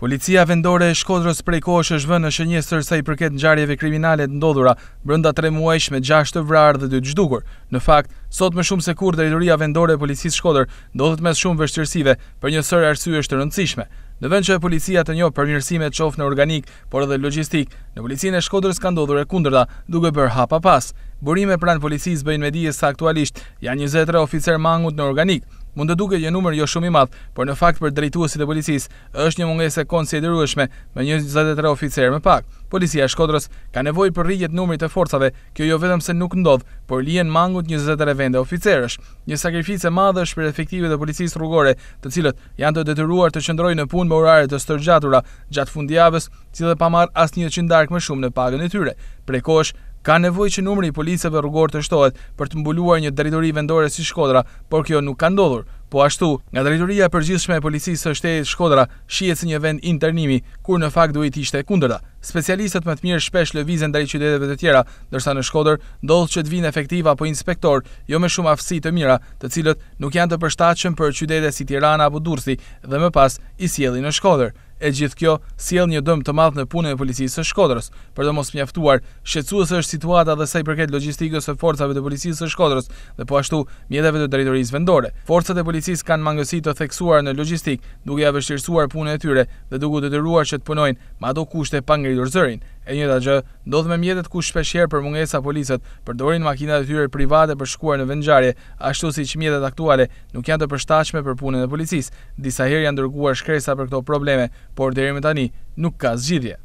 Policia vendore e Shkodrës prej kosh është vënë në njësër sa i përket në gjarjeve kriminalet ndodhura, brënda tre muajsh me gjasht të vrarë dhe dy të gjdukur. Në fakt, sot më shumë se kur drejtoria vendore e policisë Shkodrë ndodhët mes shumë vështërsive për njësër arsy është të rëndësishme. Në vend që e policia të njohë për njërësime të qofë në organik, por edhe logistik, në policinë e Shkodrës ka ndodhur e kundrëta duke bërë hapa pas. Burime pranë policisë bëjnë me dije sa aktualisht, janë 23 oficer mangut në organik, Mund të duke një numër jo shumë i madh, por në fakt për drejtuesit e policisë është një mungesë e konsiderueshme me 23 oficerë më pak. Policia e Shkodrës ka nevojë për rritje të numrit të forcave, kjo jo vetëm se nuk ndodh, por lihen mangut 23 vende oficerësh. Një sakrificë e madhe është për efektivitetin e policisë rrugore, të cilët janë të detyruar të qëndrojnë në punë me orare të stërgjatura gjatë fundjavës, cilë pa marr asnjë qindark më shumë në pagën e tyre. Prekosh Ka nevoj që numri i policeve rrugor të shtohet për të mbuluar një drejtori vendore si Shkodra, por kjo nuk ka ndodhur. Po ashtu, nga drejtoria përgjithshme e policisë së shtetit Shkodra shihet si një vend internimi, kur në fakt duhet të ishte e kundërta. Specialistët më të mirë shpesh lëvizen i qyteteve të tjera, ndërsa në Shkodër ndodh që të vinë efektiva apo inspektor, jo me shumë aftësi të mira, të cilët nuk janë të përshtatshëm për qytete si Tirana apo Durrësi dhe më pas i sjellin në Shkodër e gjithë kjo siel një dëmë të madhë në punë e policisë së shkodrës. Për të mos mjaftuar, shetsuës është situata dhe saj përket logistikës e forcave të policisë së shkodrës dhe po ashtu mjedeve të drejtorisë vendore. Forcët e policisë kanë mangësi të theksuar në logistikë duke ja vështirësuar punë e tyre dhe duke të të ruar që të punojnë ma do kushte pangritur zërinë. E njëta gjë, ndodh me mjetet ku shpeshherë për mungesa policët përdorin makina të tyre private për shkuar në vendngjarje, ashtu si që mjetet aktuale nuk janë të përshtatshme për punën e policisë. Disa herë janë dërguar shkresa për këto probleme, por deri më tani nuk ka zgjidhje.